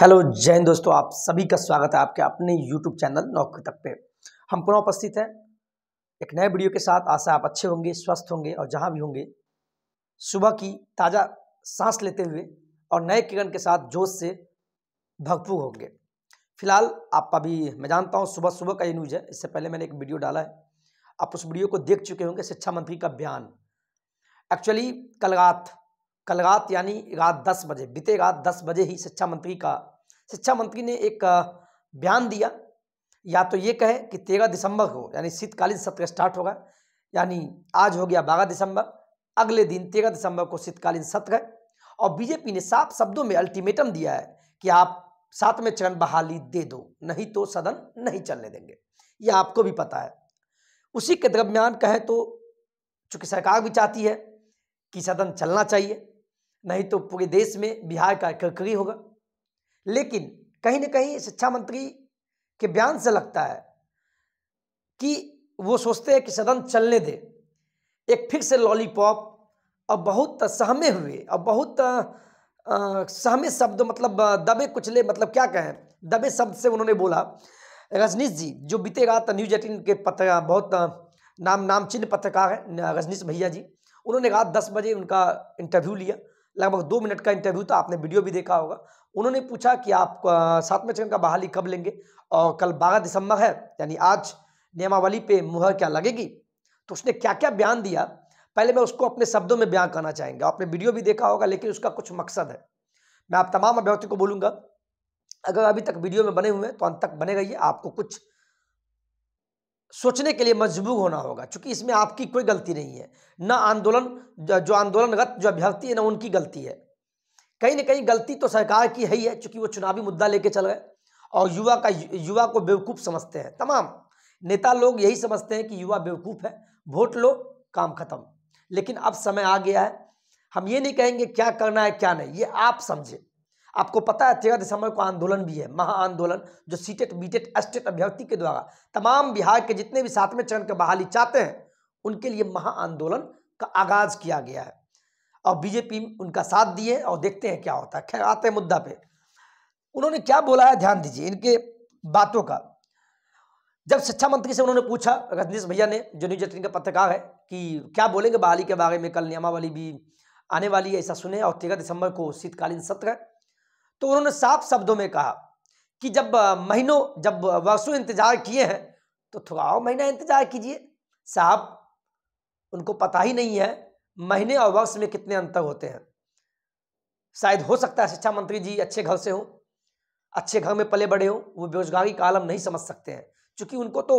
hello जय हिंद दोस्तों आप सभी का स्वागत है आपके अपने यूट्यूब चैनल नौकरी तक पे हम पुनः उपस्थित हैं एक नए वीडियो के साथ आशा आप अच्छे होंगे स्वस्थ होंगे और जहां भी होंगे सुबह की ताज़ा सांस लेते हुए और नए किरण के साथ जोश से भरपूर होंगे फिलहाल आप अभी मैं जानता हूँ सुबह सुबह का ये न्यूज़ है इससे पहले मैंने एक वीडियो डाला है आप उस वीडियो को देख चुके होंगे शिक्षा मंत्री का बयान एक्चुअली कल रात कल रात यानी रात दस बजे बीते रात दस बजे ही शिक्षा मंत्री का शिक्षा मंत्री ने एक बयान दिया या तो ये कहे कि तेरह दिसंबर को यानी शीतकालीन सत्र स्टार्ट होगा यानी आज हो गया बारह दिसंबर अगले दिन तेरह दिसंबर को शीतकालीन सत्र है और बीजेपी ने साफ शब्दों में अल्टीमेटम दिया है कि आप साथ में चरण बहाली दे दो नहीं तो सदन नहीं चलने देंगे यह आपको भी पता है उसी के दरमियान कहें तो चूंकि सरकार भी चाहती है कि सदन चलना चाहिए नहीं तो पूरे देश में बिहार का करकरी होगा लेकिन कहीं ना कहीं शिक्षा मंत्री के बयान से लगता है कि वो सोचते हैं कि सदन चलने दे एक फिर से लॉलीपॉप और बहुत सहमे हुए और बहुत सहमे शब्द मतलब दबे कुचले मतलब क्या कहें दबे शब्द से उन्होंने बोला रजनीश जी जो बीते रात न्यूज एटीन के पत्र बहुत नाम नामचिन्ह पत्रकार हैं रजनीश भैया जी उन्होंने रात दस बजे उनका इंटरव्यू लिया लगभग दो मिनट का इंटरव्यू था आपने वीडियो भी देखा होगा उन्होंने पूछा कि आप सातवें चरण का बहाली कब लेंगे और कल बारह दिसंबर है यानी आज नियमावली पे मुहर क्या लगेगी तो उसने क्या क्या बयान दिया पहले मैं उसको अपने शब्दों में बयान करना चाहेंगे आपने वीडियो भी देखा होगा लेकिन उसका कुछ मकसद है मैं आप तमाम अभ्यर्थियों को बोलूँगा अगर अभी तक वीडियो में बने हुए हैं तो अंत तक बने रहिए आपको कुछ सोचने के लिए मजबूर होना होगा क्योंकि इसमें आपकी कोई गलती नहीं है ना आंदोलन जो आंदोलनरत जो अभ्यर्थी है ना उनकी गलती है कहीं ना कहीं गलती तो सरकार की है ही है चूंकि वो चुनावी मुद्दा लेके चल गए और युवा का युवा को बेवकूफ़ समझते हैं तमाम नेता लोग यही समझते हैं कि युवा बेवकूफ़ है वोट लो काम खत्म लेकिन अब समय आ गया है हम ये नहीं कहेंगे क्या करना है क्या नहीं ये आप समझे आपको पता है तेरह दिसंबर को आंदोलन भी है महा आंदोलन जो सीटेट बीटेट एस्टेट अभ्यर्थी के द्वारा तमाम बिहार के जितने भी सातवें चरण के बहाली चाहते हैं उनके लिए महा आंदोलन का आगाज किया गया है और बीजेपी उनका साथ दिए और देखते हैं क्या होता है खैर आते हैं मुद्दा पे उन्होंने क्या बोला है ध्यान दीजिए इनके बातों का जब शिक्षा मंत्री से उन्होंने पूछा रजनीश भैया ने जो न्यूज एटीन का पत्रकार है कि क्या बोलेंगे बहाली के बारे में कल नियमावली भी आने वाली है ऐसा सुने और तेरह दिसंबर को शीतकालीन सत्र है तो उन्होंने साफ शब्दों में कहा कि जब महीनों जब वर्षों इंतजार किए हैं तो थोड़ा और महीना इंतजार कीजिए साहब उनको पता ही नहीं है महीने और वर्ष में कितने अंतर होते हैं शायद हो सकता है शिक्षा मंत्री जी अच्छे घर से हों अच्छे घर में पले बड़े हों वो बेरोजगारी का आलम नहीं समझ सकते हैं क्योंकि उनको तो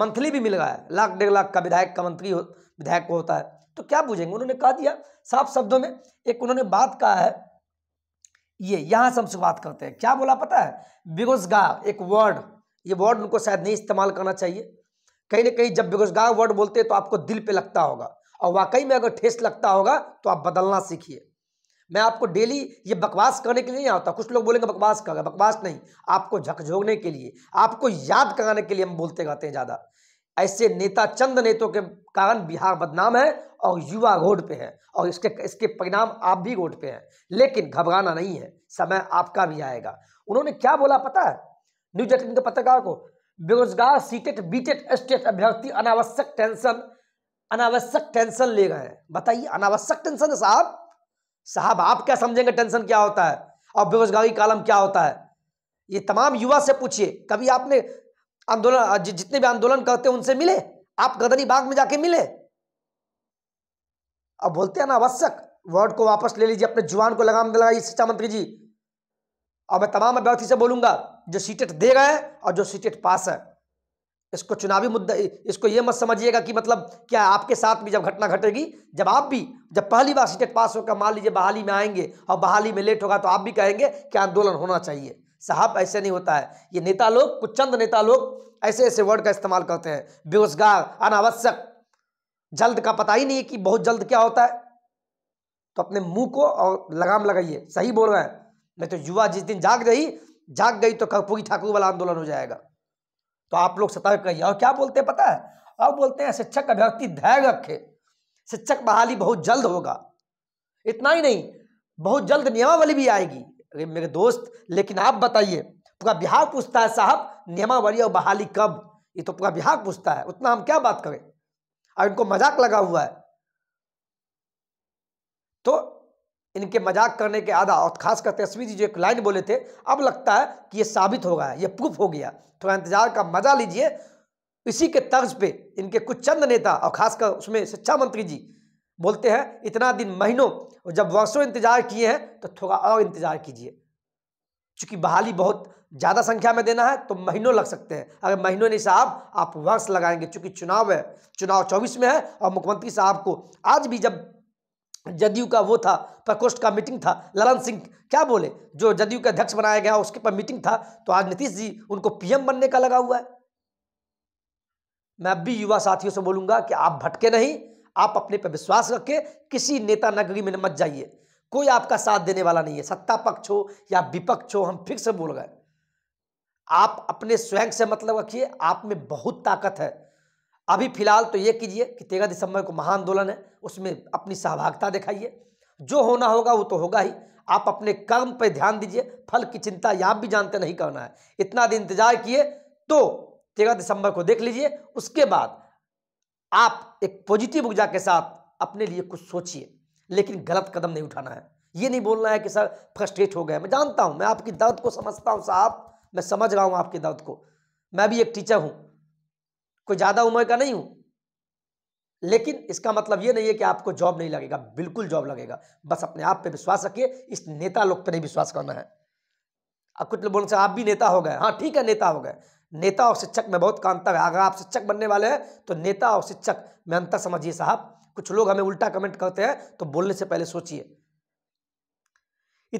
मंथली भी मिल रहा है लाख डेढ़ लाख का विधायक का मंत्री हो, विधायक को होता है तो क्या बूझेंगे उन्होंने कहा दिया साफ शब्दों में एक उन्होंने बात कहा है ये यहाँ से हम शुरुआत करते हैं क्या बोला पता है बेरोजगार एक वर्ड ये वर्ड उनको शायद नहीं इस्तेमाल करना चाहिए कहीं ना कहीं जब बेरोजगार वर्ड बोलते हैं तो आपको दिल पे लगता होगा और वाकई में अगर ठेस लगता होगा तो आप बदलना सीखिए मैं आपको डेली ये बकवास करने के लिए नहीं आता कुछ लोग बोलेंगे बकवास कर बकवास नहीं आपको झकझोगने के लिए आपको याद कराने के लिए हम बोलते रहते हैं ज़्यादा ऐसे नेता चंद नेतों के कारण बिहार बदनाम है और युवा रोड पे है और इसके इसके परिणाम आप भी रोड पे हैं लेकिन घबराना नहीं है समय आपका भी आएगा उन्होंने क्या बोला पता है न्यूज एटीन के पत्रकार को बेरोजगार सीटेट बीटेट स्टेट अभ्यर्थी अनावश्यक टेंशन अनावश्यक टेंशन ले गए बताइए अनावश्यक टेंशन है साहब साहब आप क्या समझेंगे टेंशन क्या होता है और बेरोजगारी कालम क्या होता है ये तमाम युवा से पूछिए कभी आपने आंदोलन जितने भी आंदोलन करते हैं उनसे मिले आप गदरी बाग में जाके मिले अब बोलते हैं ना आवश्यक वर्ड को वापस ले लीजिए अपने जुआन को लगाम लगाइए शिक्षा मंत्री जी और मैं तमाम अभ्यर्थी से बोलूंगा जो सीटेट दे गए और जो सीटेट पास है इसको चुनावी मुद्दा इसको ये मत समझिएगा कि मतलब क्या आपके साथ भी जब घटना घटेगी जब आप भी जब पहली बार सीटेट पास होकर मान लीजिए बहाली में आएंगे और बहाली में लेट होगा तो आप भी कहेंगे कि आंदोलन होना चाहिए साहब ऐसे नहीं होता है ये नेता लोग कुछ चंद नेता लोग ऐसे ऐसे वर्ड का इस्तेमाल करते हैं बेरोजगार अनावश्यक जल्द का पता ही नहीं है कि बहुत जल्द क्या होता है तो अपने मुंह को और लगाम लगाइए सही बोल रहे हैं नहीं तो युवा जिस दिन जाग गई जाग गई तो कर्पूरी ठाकुर वाला आंदोलन हो जाएगा तो आप लोग सतर्क रहिए और क्या बोलते हैं पता है अब बोलते हैं शिक्षक का धैर्य रखे शिक्षक बहाली बहुत जल्द होगा इतना ही नहीं बहुत जल्द नियमावली भी आएगी अरे मेरे दोस्त लेकिन आप बताइए पूरा बिहार पूछता है साहब नियमावली और बहाली कब ये तो पूरा बिहार पूछता है उतना हम क्या बात करें और इनको मजाक लगा हुआ है तो इनके मजाक करने के आधा और खासकर तेजस्वी तस्वीर जी जो एक लाइन बोले थे अब लगता है कि ये साबित हो गया ये प्रूफ हो गया थोड़ा इंतजार का मजा लीजिए इसी के तर्ज पे इनके कुछ चंद नेता और खासकर उसमें शिक्षा मंत्री जी बोलते हैं इतना दिन महीनों और जब वर्षों इंतजार किए हैं तो थोड़ा और इंतजार कीजिए चूंकि बहाली बहुत ज़्यादा संख्या में देना है तो महीनों लग सकते हैं अगर महीनों नहीं साहब आप वर्ष लगाएंगे चूंकि चुनाव है चुनाव चौबीस में है और मुख्यमंत्री साहब को आज भी जब जदयू का वो था प्रकोष्ठ का मीटिंग था ललन सिंह क्या बोले जो जदयू के अध्यक्ष बनाया गया उसके पर मीटिंग था तो आज नीतीश जी उनको पीएम बनने का लगा हुआ है मैं अब भी युवा साथियों से बोलूंगा कि आप भटके नहीं आप अपने पर विश्वास रखें किसी नेता नगरी में मत जाइए कोई आपका साथ देने वाला नहीं है सत्ता पक्ष हो या विपक्ष हो हम फिर से बोल गए आप अपने स्वयं से मतलब रखिए आप में बहुत ताकत है अभी फिलहाल तो ये कीजिए कि तेरह दिसंबर को महान आंदोलन है उसमें अपनी सहभागिता दिखाइए जो होना होगा वो तो होगा ही आप अपने कर्म पर ध्यान दीजिए फल की चिंता यह आप भी जानते नहीं करना है इतना दिन इंतजार किए तो तेरह दिसंबर को देख लीजिए उसके बाद आप एक पॉजिटिव ऊर्जा के साथ अपने लिए कुछ सोचिए लेकिन गलत कदम नहीं उठाना है ये नहीं बोलना है कि सर फ्रस्ट्रेट हो गए मैं जानता हूँ मैं आपकी दर्द को समझता हूँ साहब मैं समझ रहा हूँ आपके दर्द को मैं भी एक टीचर हूँ कोई ज़्यादा उम्र का नहीं हूँ लेकिन इसका मतलब ये नहीं है कि आपको जॉब नहीं लगेगा बिल्कुल जॉब लगेगा बस अपने आप पे विश्वास रखिए इस नेता लोग पे नहीं विश्वास करना है अब कुछ लोग बोलते आप भी नेता हो गए हाँ ठीक है नेता हो गए नेता और शिक्षक में बहुत का अंतर है अगर आप शिक्षक बनने वाले हैं तो नेता और शिक्षक में अंतर समझिए साहब कुछ लोग हमें उल्टा कमेंट करते हैं तो बोलने से पहले सोचिए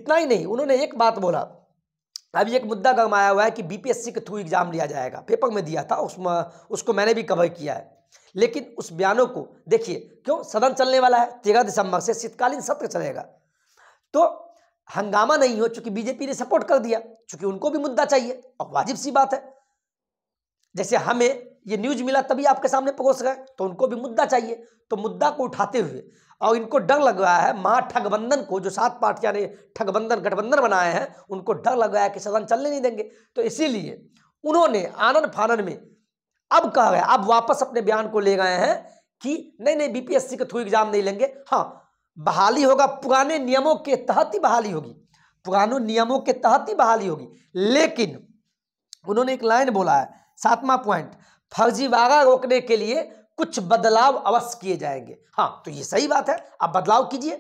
इतना ही नहीं उन्होंने एक बात बोला अभी एक मुद्दा गरमाया हुआ है कि बीपीएससी के थ्रू एग्जाम लिया जाएगा पेपर में दिया था उसमें उसको मैंने भी कवर किया है लेकिन उस बयानों को देखिए क्यों सदन चलने वाला है तेरह दिसंबर से शीतकालीन सत्र चलेगा तो हंगामा नहीं हो चूंकि बीजेपी ने सपोर्ट कर दिया चूंकि उनको भी मुद्दा चाहिए और वाजिब सी बात है जैसे हमें ये न्यूज मिला तभी आपके सामने पहुंच गए तो उनको भी मुद्दा चाहिए तो मुद्दा को उठाते हुए और इनको डर लग रहा है महा ठगबंधन को जो सात पार्टियां ने ठगबंधन गठबंधन बनाए हैं उनको डर लग रहा है कि सदन चलने नहीं देंगे तो इसीलिए उन्होंने आनंद फानन में अब कह गए अब वापस अपने बयान को ले गए हैं कि नहीं नहीं बीपीएससी के थ्रू एग्जाम नहीं लेंगे हाँ बहाली होगा पुराने नियमों के तहत ही बहाली होगी पुराने नियमों के तहत ही बहाली होगी लेकिन उन्होंने एक लाइन बोला है सातवां पॉइंट फर्जीवाड़ा रोकने के लिए कुछ बदलाव अवश्य किए जाएंगे हाँ तो ये सही बात है आप बदलाव कीजिए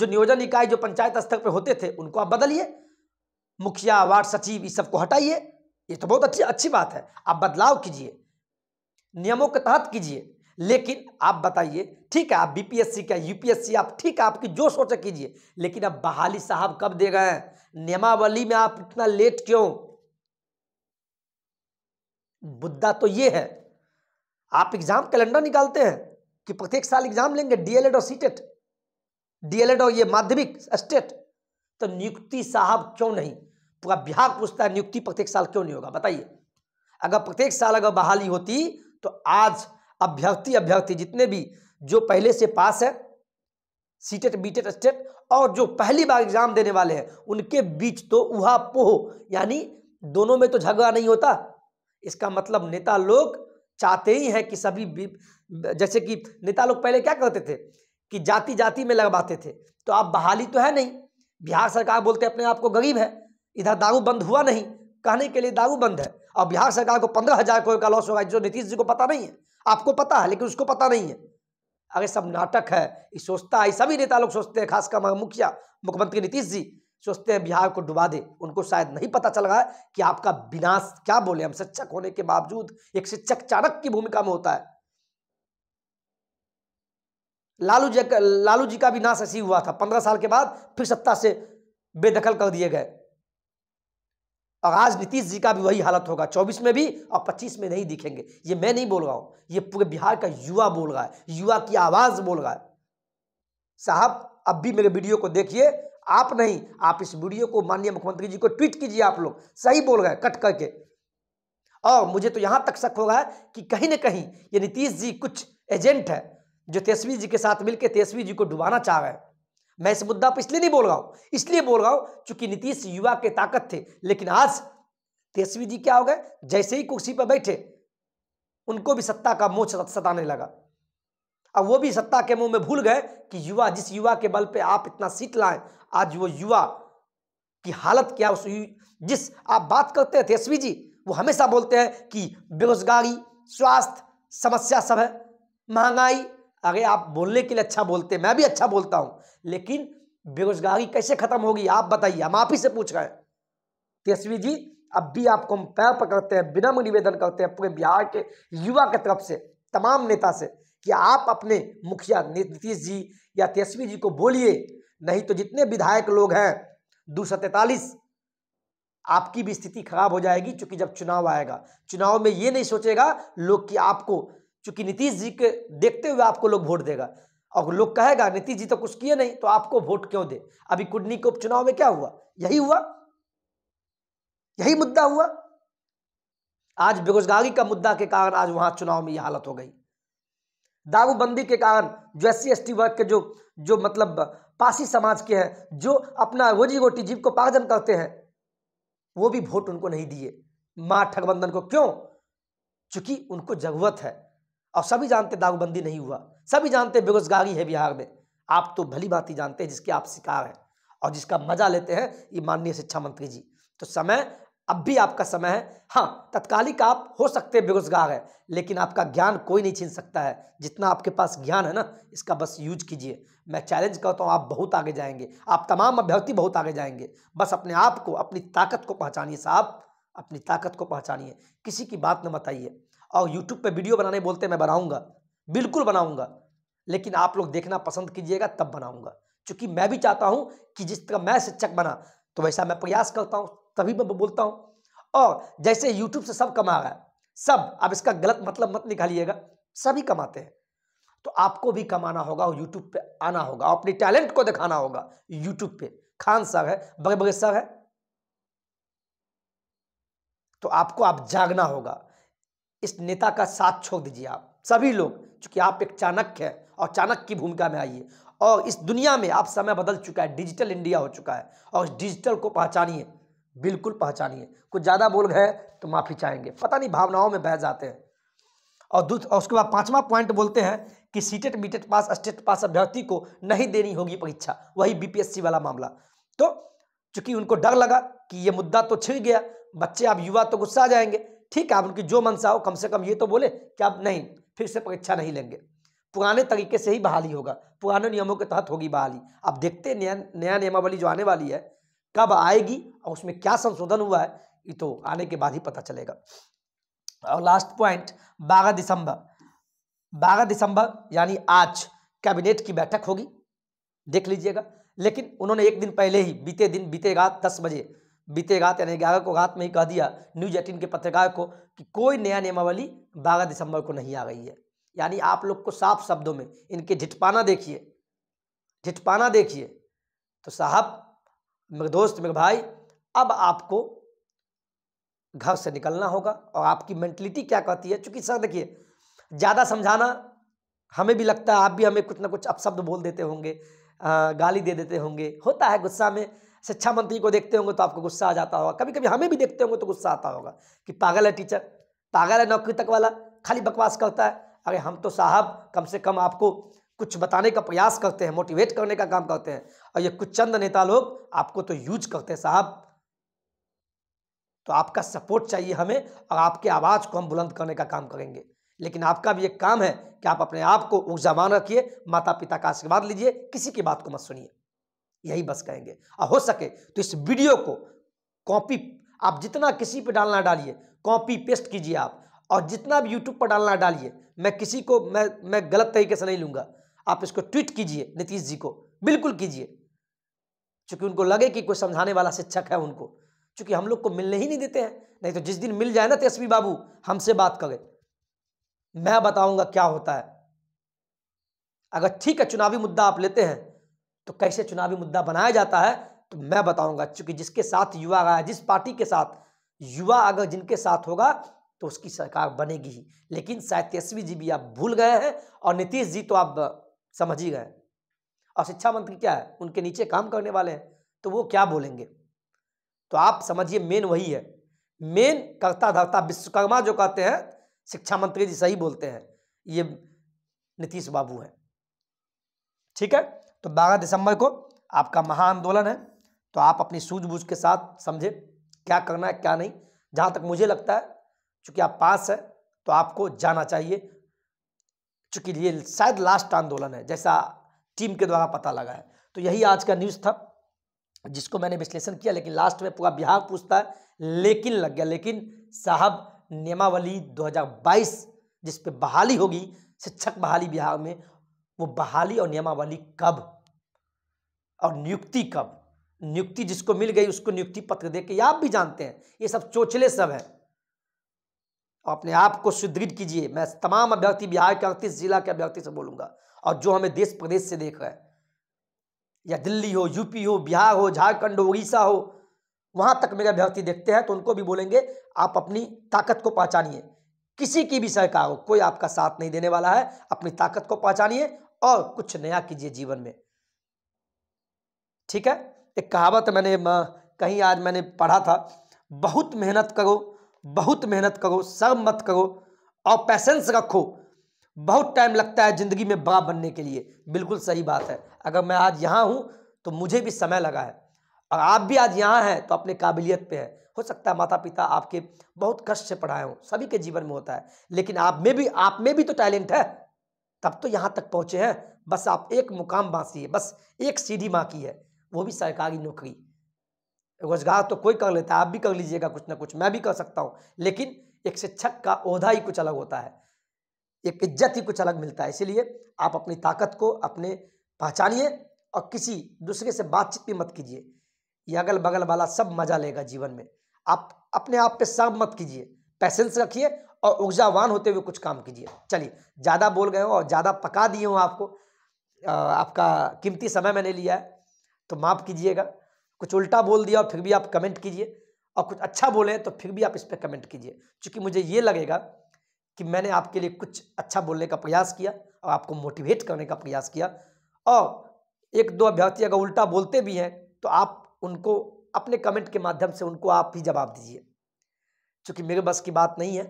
जो नियोजन इकाई जो पंचायत स्तर पर होते थे उनको आप बदलिए मुखिया वार्ड सचिव ये सबको हटाइए ये तो बहुत अच्छी अच्छी बात है आप बदलाव कीजिए नियमों के तहत कीजिए लेकिन आप बताइए ठीक है आप बीपीएससी का यूपीएससी आप ठीक है आपकी जो सोचा कीजिए लेकिन अब बहाली साहब कब दे गए नियमावली में आप इतना लेट क्यों मुद्दा तो ये है आप एग्जाम कैलेंडर निकालते हैं कि प्रत्येक साल एग्जाम लेंगे डीएलएड और सीटेट डीएलएड e और ये माध्यमिक स्टेट तो नियुक्ति साहब क्यों नहीं पूरा बिहार पूछता है नियुक्ति प्रत्येक साल क्यों नहीं होगा बताइए अगर प्रत्येक साल अगर बहाली होती तो आज अभ्यर्थी अभ्यर्थी जितने भी जो पहले से पास है सीटेट बीटेट स्टेट और जो पहली बार एग्जाम देने वाले हैं उनके बीच तो उहा पोह यानी दोनों में तो झगड़ा नहीं होता इसका मतलब नेता लोग चाहते ही हैं कि सभी जैसे कि नेता लोग पहले क्या करते थे कि जाति जाति में लगवाते थे तो आप बहाली तो है नहीं बिहार सरकार बोलते अपने आप को गरीब है इधर दारू बंद हुआ नहीं कहने के लिए दारू बंद है और बिहार सरकार को पंद्रह हज़ार करोड़ का लॉस होगा जो नीतीश जी को पता नहीं है आपको पता है लेकिन उसको पता नहीं है अरे सब नाटक है ये सोचता है सभी नेता लोग सोचते हैं खासकर मुखिया मुख्यमंत्री नीतीश जी सोचते हैं बिहार को डुबा दे उनको शायद नहीं पता चल रहा है कि आपका विनाश क्या बोले हम शिक्षक होने के बावजूद एक शिक्षक चाणक की भूमिका में होता है लालू जी लालू जी का भी नाश ऐसी हुआ था पंद्रह साल के बाद फिर सत्ता से बेदखल कर दिए गए और आज नीतीश जी का भी वही हालत होगा चौबीस में भी और पच्चीस में नहीं दिखेंगे ये मैं नहीं बोल रहा हूँ ये पूरे बिहार का युवा बोल रहा है युवा की आवाज़ बोल रहा है साहब अब भी मेरे वीडियो को देखिए आप नहीं आप इस वीडियो को माननीय मुख्यमंत्री जी को ट्वीट कीजिए आप लोग सही बोल गए कट करके और मुझे तो यहां तक शक होगा कि कहीं ना कहीं ये नीतीश जी कुछ एजेंट है जो तेजस्वी जी के साथ मिलकर तेजस्वी जी को डुबाना चाह रहे हैं मैं इस मुद्दा पर इसलिए नहीं बोल रहा हूं इसलिए बोल रहा हूं चूंकि नीतीश युवा के ताकत थे लेकिन आज तेजस्वी जी क्या हो गए जैसे ही कुर्सी पर बैठे उनको भी सत्ता का मोच सताने लगा अब वो भी सत्ता के मुंह में भूल गए कि युवा जिस युवा के बल पे आप इतना सीट लाए आज वो युवा की हालत क्या उस जिस आप बात करते हैं तेजस्वी जी वो हमेशा बोलते हैं कि बेरोजगारी स्वास्थ्य समस्या सब है महंगाई अरे आप बोलने के लिए अच्छा बोलते हैं मैं भी अच्छा बोलता हूँ लेकिन बेरोजगारी कैसे खत्म होगी आप बताइए हम आप ही से पूछ रहे हैं तेजस्वी तो जी अब भी आपको हम पैर पकड़ते हैं विनम्र निवेदन करते हैं पूरे बिहार के युवा के तरफ से तमाम नेता से कि आप अपने मुखिया नीतीश जी या तेजस्वी जी को बोलिए नहीं तो जितने विधायक लोग हैं दो आपकी भी स्थिति खराब हो जाएगी चूंकि जब चुनाव आएगा चुनाव में ये नहीं सोचेगा लोग कि आपको चूंकि नीतीश जी के देखते हुए आपको लोग वोट देगा और लोग कहेगा नीतीश जी तो कुछ किए नहीं तो आपको वोट क्यों दे अभी कुडनी के उपचुनाव में क्या हुआ यही हुआ यही मुद्दा हुआ आज बेरोजगारी का मुद्दा के कारण आज वहां चुनाव में यह हालत हो गई दारूबंदी के कारण जो एस सी वर्ग के जो जो मतलब पासी समाज के हैं जो अपना रोजी रोटी जीव को पार्जन करते हैं वो भी वोट उनको नहीं दिए मां ठगबंधन को क्यों चूंकि उनको जरूरत है और सभी जानते दारूबंदी नहीं हुआ सभी जानते बेरोजगारी है बिहार में आप तो भली बात ही जानते हैं जिसके आप शिकार हैं और जिसका मजा लेते हैं ये माननीय शिक्षा मंत्री जी तो समय अब भी आपका समय है हाँ तत्कालिक आप हो सकते बेरोजगार है लेकिन आपका ज्ञान कोई नहीं छीन सकता है जितना आपके पास ज्ञान है ना इसका बस यूज कीजिए मैं चैलेंज करता हूँ आप बहुत आगे जाएंगे आप तमाम अभ्यर्थी बहुत आगे जाएंगे बस अपने आप को अपनी ताकत को पहचानिए साहब अपनी ताकत को पहचानिए किसी की बात न बताइए और यूट्यूब पर वीडियो बनाने बोलते मैं बनाऊँगा बिल्कुल बनाऊँगा लेकिन आप लोग देखना पसंद कीजिएगा तब बनाऊँगा चूँकि मैं भी चाहता हूँ कि जिस तरह मैं शिक्षक बना तो वैसा मैं प्रयास करता हूँ तभी मैं बोलता हूँ और जैसे यूट्यूब से सब कमा रहा है सब आप इसका गलत मतलब मत निकालिएगा सभी कमाते हैं तो आपको भी कमाना होगा और यूट्यूब पे आना होगा अपने टैलेंट को दिखाना होगा यूट्यूब पे खान सर है बड़े बड़े सर है तो आपको आप जागना होगा इस नेता का साथ छोड़ दीजिए आप सभी लोग चूंकि आप एक चाणक्य हैं और चाणक्य की भूमिका में आइए और इस दुनिया में आप समय बदल चुका है डिजिटल इंडिया हो चुका है और डिजिटल को पहचानिए बिल्कुल पहचानिए कुछ ज़्यादा बोल गए तो माफ़ी चाहेंगे पता नहीं भावनाओं में बह जाते हैं और दूसरा उसके बाद पांचवा पॉइंट बोलते हैं कि सीटेट बीटेट पास स्टेट पास अभ्यर्थी को नहीं देनी होगी परीक्षा वही बीपीएससी वाला मामला तो चूंकि उनको डर लगा कि ये मुद्दा तो छिड़ गया बच्चे आप युवा तो गुस्सा आ जाएंगे ठीक है आप उनकी जो मनसा हो कम से कम ये तो बोले कि आप नहीं फिर से परीक्षा नहीं लेंगे पुराने तरीके से ही बहाली होगा पुराने नियमों के तहत होगी बहाली आप देखते नया नया नियमावली जो आने वाली है कब आएगी और उसमें क्या संशोधन हुआ है ये तो आने के बाद ही पता चलेगा और लास्ट पॉइंट बारह दिसंबर बारह दिसंबर यानी आज कैबिनेट की बैठक होगी देख लीजिएगा लेकिन उन्होंने एक दिन पहले ही बीते दिन बीते रात दस बजे बीते रात यानी ग्यारह को रात में ही कह दिया न्यूज एटीन के पत्रकार को कि कोई नया नियमावली बारह दिसंबर को नहीं आ गई है यानी आप लोग को साफ शब्दों में इनके झिटपाना देखिए झिटपाना देखिए तो साहब मेरे दोस्त मेरे भाई अब आपको घर से निकलना होगा और आपकी मेंटलिटी क्या कहती है चूँकि सर देखिए ज़्यादा समझाना हमें भी लगता है आप भी हमें कुछ ना कुछ अपशब्द बोल देते होंगे गाली दे देते होंगे होता है गुस्सा में शिक्षा मंत्री को देखते होंगे तो आपको गुस्सा आ जाता होगा कभी कभी हमें भी देखते होंगे तो गुस्सा आता होगा कि पागल है टीचर पागल है नौकरी तक वाला खाली बकवास करता है अरे हम तो साहब कम से कम आपको कुछ बताने का प्रयास करते हैं मोटिवेट करने का काम करते हैं और ये कुछ चंद नेता लोग आपको तो यूज करते हैं साहब तो आपका सपोर्ट चाहिए हमें और आपके आवाज़ को हम बुलंद करने का काम करेंगे लेकिन आपका भी एक काम है कि आप अपने आप को ऊर्जावान रखिए माता पिता का आशीर्वाद लीजिए किसी की बात को मत सुनिए यही बस कहेंगे और हो सके तो इस वीडियो को कॉपी आप जितना किसी पे डालना डालिए कॉपी पेस्ट कीजिए आप और जितना भी यूट्यूब पर डालना डालिए मैं किसी को मैं मैं गलत तरीके से नहीं लूँगा आप इसको ट्वीट कीजिए नीतीश जी को बिल्कुल कीजिए चूंकि उनको लगे कि कोई समझाने वाला शिक्षक है उनको चूंकि हम लोग को मिलने ही नहीं देते हैं नहीं तो जिस दिन मिल जाए ना तेजस्वी बाबू हमसे बात करें मैं बताऊंगा क्या होता है अगर ठीक है चुनावी मुद्दा आप लेते हैं तो कैसे चुनावी मुद्दा बनाया जाता है तो मैं बताऊंगा चूंकि जिसके साथ युवा गया जिस पार्टी के साथ युवा अगर जिनके साथ होगा तो उसकी सरकार बनेगी ही लेकिन शायद तेजस्वी जी भी आप भूल गए हैं और नीतीश जी तो आप समझ ही गए और शिक्षा मंत्री क्या है उनके नीचे काम करने वाले हैं तो वो क्या बोलेंगे तो आप समझिए मेन वही है मेन करता धरता विश्वकर्मा जो कहते हैं शिक्षा मंत्री जी सही बोलते हैं ये नीतीश बाबू है ठीक है तो 12 दिसंबर को आपका महा आंदोलन है तो आप अपनी सूझबूझ के साथ समझे क्या करना है क्या नहीं जहां तक मुझे लगता है चूंकि आप पास है तो आपको जाना चाहिए चूंकि ये शायद लास्ट आंदोलन है जैसा टीम के द्वारा पता लगा है तो यही आज का न्यूज़ था जिसको मैंने विश्लेषण किया लेकिन लास्ट में पूरा बिहार पूछता है लेकिन लग गया लेकिन साहब नियमावली 2022 जिस पे बहाली होगी शिक्षक बहाली बिहार में वो बहाली और नियमावली कब और नियुक्ति कब नियुक्ति जिसको मिल गई उसको नियुक्ति पत्र दे के आप भी जानते हैं ये सब चोचले सब है अपने आप को सुदृढ़ कीजिए मैं तमाम अभ्यर्थी बिहार के अड़तीस जिला के अभ्यर्थी से बोलूँगा और जो हमें देश प्रदेश से देख रहे हैं या दिल्ली हो यूपी हो बिहार हो झारखंड हो उड़ीसा हो वहाँ तक मेरे अभ्यर्थी देखते हैं तो उनको भी बोलेंगे आप अपनी ताकत को पहचानिए किसी की भी सरकार हो कोई आपका साथ नहीं देने वाला है अपनी ताकत को पहचानिए और कुछ नया कीजिए जीवन में ठीक है एक कहावत मैंने कहीं आज मैंने पढ़ा था बहुत मेहनत करो बहुत मेहनत करो सब मत करो और पैसेंस रखो बहुत टाइम लगता है ज़िंदगी में बड़ा बनने के लिए बिल्कुल सही बात है अगर मैं आज यहाँ हूँ तो मुझे भी समय लगा है और आप भी आज यहाँ हैं तो अपने काबिलियत पे हैं हो सकता है माता पिता आपके बहुत कष्ट से पढ़ाए हों सभी के जीवन में होता है लेकिन आप में भी आप में भी तो टैलेंट है तब तो यहाँ तक पहुँचे हैं बस आप एक मुकाम बाँसी है बस एक सीढ़ी बाकी है वो भी सरकारी नौकरी रोजगार तो कोई कर लेता है आप भी कर लीजिएगा कुछ ना कुछ मैं भी कर सकता हूँ लेकिन एक शिक्षक का ओहदा ही कुछ अलग होता है एक इज्जत ही कुछ अलग मिलता है इसीलिए आप अपनी ताकत को अपने पहचानिए और किसी दूसरे से बातचीत भी मत कीजिए ये अगल बगल वाला सब मजा लेगा जीवन में आप अपने आप पे सब मत कीजिए पैसेंस रखिए और ऊर्जावान होते हुए कुछ काम कीजिए चलिए ज़्यादा बोल गए हो और ज़्यादा पका दिए हो आपको आपका कीमती समय मैंने लिया है तो माफ़ कीजिएगा कुछ उल्टा बोल दिया और फिर भी आप कमेंट कीजिए और कुछ अच्छा बोले तो फिर भी आप इस पर कमेंट कीजिए क्योंकि मुझे ये लगेगा कि मैंने आपके लिए कुछ अच्छा बोलने का प्रयास किया और आपको मोटिवेट करने का प्रयास किया और एक दो अभ्यर्थी अगर उल्टा बोलते भी हैं तो आप उनको अपने कमेंट के माध्यम से उनको आप भी जवाब दीजिए चूँकि मेरे बस की बात नहीं है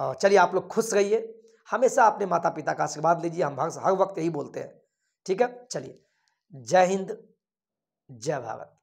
और चलिए आप लोग खुश रहिए हमेशा अपने माता पिता का आशीर्वाद लीजिए हम हर वक्त यही बोलते हैं ठीक है चलिए जय हिंद जय भारत